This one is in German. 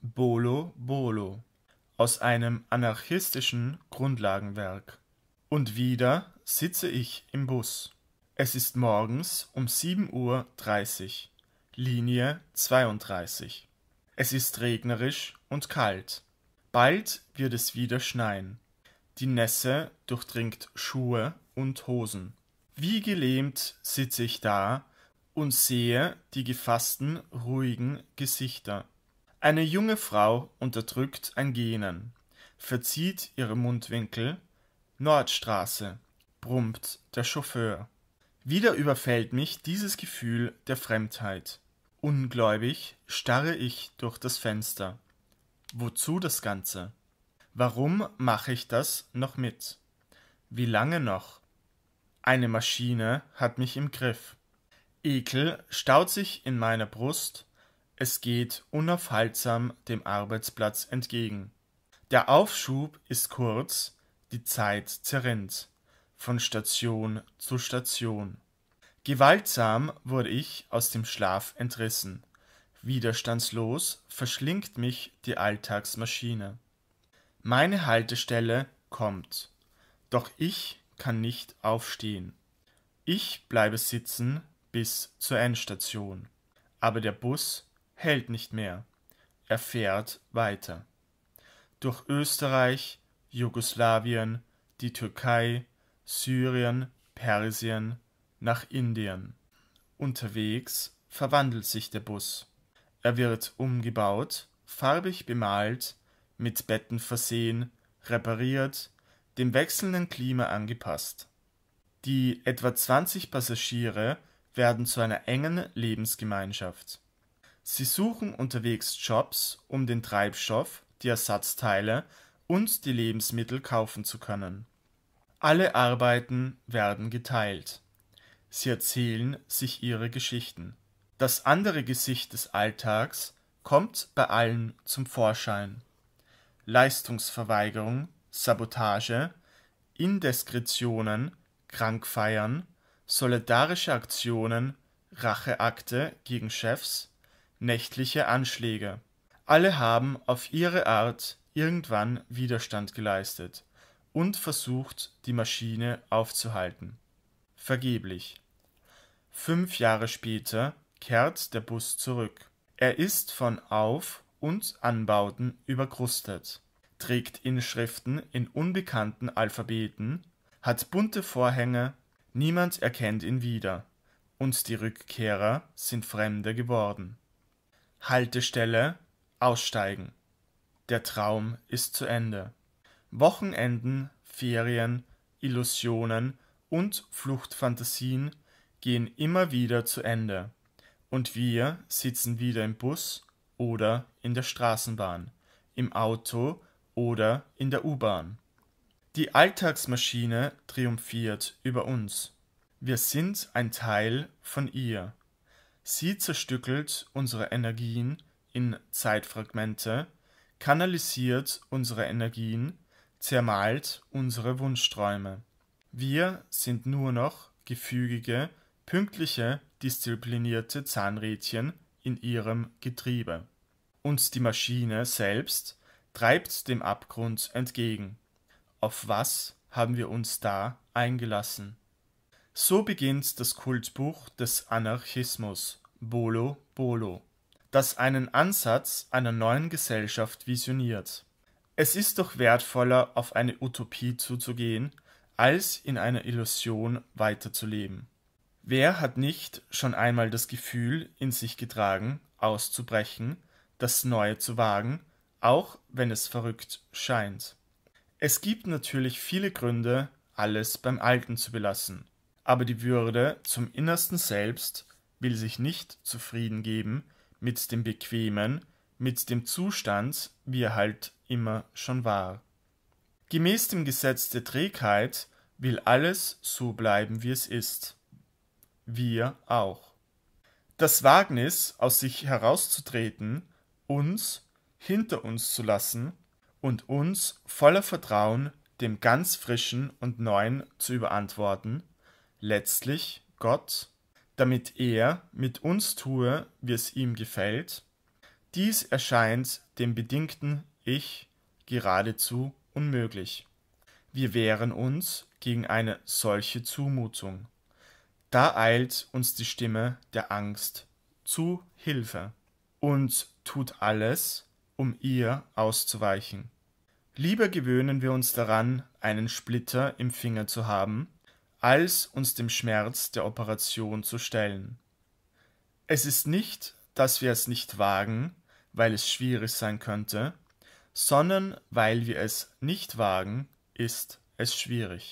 Bolo Bolo aus einem anarchistischen Grundlagenwerk. Und wieder sitze ich im Bus. Es ist morgens um 7.30 Uhr, Linie 32. Es ist regnerisch und kalt. Bald wird es wieder schneien. Die Nässe durchdringt Schuhe und Hosen. Wie gelähmt sitze ich da und sehe die gefassten, ruhigen Gesichter. Eine junge Frau unterdrückt ein Gähnen, verzieht ihre Mundwinkel. Nordstraße, brummt der Chauffeur. Wieder überfällt mich dieses Gefühl der Fremdheit. Ungläubig starre ich durch das Fenster. Wozu das Ganze? Warum mache ich das noch mit? Wie lange noch? Eine Maschine hat mich im Griff. Ekel staut sich in meiner Brust es geht unaufhaltsam dem Arbeitsplatz entgegen. Der Aufschub ist kurz, die Zeit zerrinnt, von Station zu Station. Gewaltsam wurde ich aus dem Schlaf entrissen. Widerstandslos verschlingt mich die Alltagsmaschine. Meine Haltestelle kommt, doch ich kann nicht aufstehen. Ich bleibe sitzen bis zur Endstation, aber der Bus hält nicht mehr. Er fährt weiter. Durch Österreich, Jugoslawien, die Türkei, Syrien, Persien, nach Indien. Unterwegs verwandelt sich der Bus. Er wird umgebaut, farbig bemalt, mit Betten versehen, repariert, dem wechselnden Klima angepasst. Die etwa 20 Passagiere werden zu einer engen Lebensgemeinschaft. Sie suchen unterwegs Jobs, um den Treibstoff, die Ersatzteile und die Lebensmittel kaufen zu können. Alle Arbeiten werden geteilt. Sie erzählen sich ihre Geschichten. Das andere Gesicht des Alltags kommt bei allen zum Vorschein. Leistungsverweigerung, Sabotage, Indiskretionen, Krankfeiern, solidarische Aktionen, Racheakte gegen Chefs, nächtliche Anschläge. Alle haben auf ihre Art irgendwann Widerstand geleistet und versucht, die Maschine aufzuhalten. Vergeblich. Fünf Jahre später kehrt der Bus zurück. Er ist von Auf- und Anbauten überkrustet, trägt Inschriften in unbekannten Alphabeten, hat bunte Vorhänge, niemand erkennt ihn wieder, und die Rückkehrer sind Fremde geworden. Haltestelle aussteigen. Der Traum ist zu Ende. Wochenenden, Ferien, Illusionen und Fluchtfantasien gehen immer wieder zu Ende. Und wir sitzen wieder im Bus oder in der Straßenbahn, im Auto oder in der U-Bahn. Die Alltagsmaschine triumphiert über uns. Wir sind ein Teil von ihr. Sie zerstückelt unsere Energien in Zeitfragmente, kanalisiert unsere Energien, zermalt unsere Wunschträume. Wir sind nur noch gefügige, pünktliche, disziplinierte Zahnrädchen in ihrem Getriebe. Und die Maschine selbst treibt dem Abgrund entgegen. Auf was haben wir uns da eingelassen? So beginnt das Kultbuch des Anarchismus Bolo Bolo, das einen Ansatz einer neuen Gesellschaft visioniert. Es ist doch wertvoller, auf eine Utopie zuzugehen, als in einer Illusion weiterzuleben. Wer hat nicht schon einmal das Gefühl in sich getragen, auszubrechen, das Neue zu wagen, auch wenn es verrückt scheint? Es gibt natürlich viele Gründe, alles beim Alten zu belassen. Aber die Würde zum Innersten Selbst will sich nicht zufrieden geben mit dem Bequemen, mit dem Zustand, wie er halt immer schon war. Gemäß dem Gesetz der Trägheit will alles so bleiben, wie es ist. Wir auch. Das Wagnis, aus sich herauszutreten, uns hinter uns zu lassen und uns voller Vertrauen dem ganz Frischen und Neuen zu überantworten, letztlich Gott, damit er mit uns tue, wie es ihm gefällt, dies erscheint dem bedingten Ich geradezu unmöglich. Wir wehren uns gegen eine solche Zumutung. Da eilt uns die Stimme der Angst zu Hilfe und tut alles, um ihr auszuweichen. Lieber gewöhnen wir uns daran, einen Splitter im Finger zu haben, als uns dem Schmerz der Operation zu stellen. Es ist nicht, dass wir es nicht wagen, weil es schwierig sein könnte, sondern weil wir es nicht wagen, ist es schwierig.